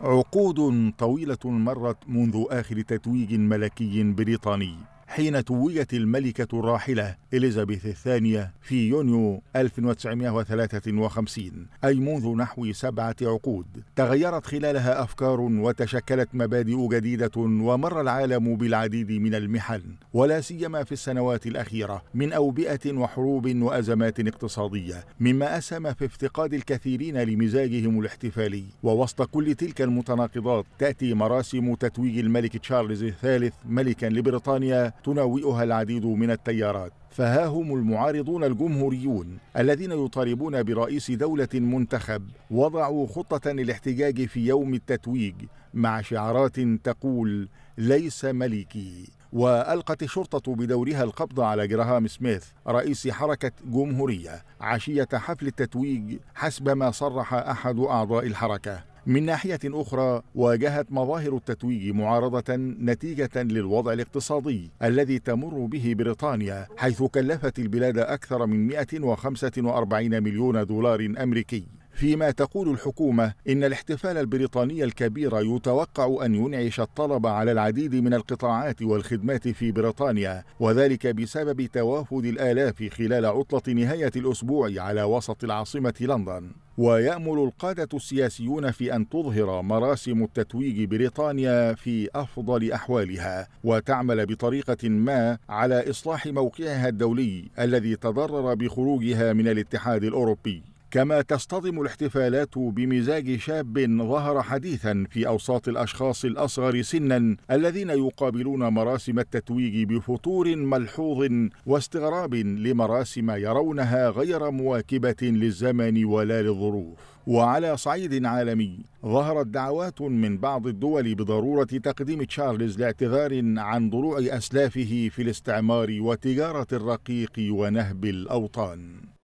عقود طويلة مرت منذ آخر تتويج ملكي بريطاني حين توجت الملكة الراحلة إليزابيث الثانية في يونيو 1953 أي منذ نحو سبعة عقود تغيرت خلالها أفكار وتشكلت مبادئ جديدة ومر العالم بالعديد من المحن ولا سيما في السنوات الأخيرة من أوبئة وحروب وأزمات اقتصادية مما أسهم في افتقاد الكثيرين لمزاجهم الاحتفالي ووسط كل تلك المتناقضات تأتي مراسم تتويج الملك تشارلز الثالث ملكا لبريطانيا تناوئها العديد من التيارات فها هم المعارضون الجمهوريون الذين يطالبون برئيس دولة منتخب وضعوا خطة للاحتجاج في يوم التتويج مع شعارات تقول ليس ملكي وألقت الشرطة بدورها القبض على جراهام سميث رئيس حركة جمهورية عشية حفل التتويج حسب ما صرح أحد أعضاء الحركة من ناحية أخرى واجهت مظاهر التتويج معارضة نتيجة للوضع الاقتصادي الذي تمر به بريطانيا حيث كلفت البلاد أكثر من 145 مليون دولار أمريكي فيما تقول الحكومة إن الاحتفال البريطاني الكبير يتوقع أن ينعش الطلب على العديد من القطاعات والخدمات في بريطانيا وذلك بسبب توافد الآلاف خلال عطلة نهاية الأسبوع على وسط العاصمة لندن ويأمل القادة السياسيون في أن تظهر مراسم التتويج بريطانيا في أفضل أحوالها وتعمل بطريقة ما على إصلاح موقعها الدولي الذي تضرر بخروجها من الاتحاد الأوروبي كما تصطدم الاحتفالات بمزاج شاب ظهر حديثا في اوساط الاشخاص الاصغر سنا الذين يقابلون مراسم التتويج بفتور ملحوظ واستغراب لمراسم يرونها غير مواكبه للزمن ولا للظروف وعلى صعيد عالمي ظهرت دعوات من بعض الدول بضروره تقديم تشارلز لاعتذار عن ضلوع اسلافه في الاستعمار وتجاره الرقيق ونهب الاوطان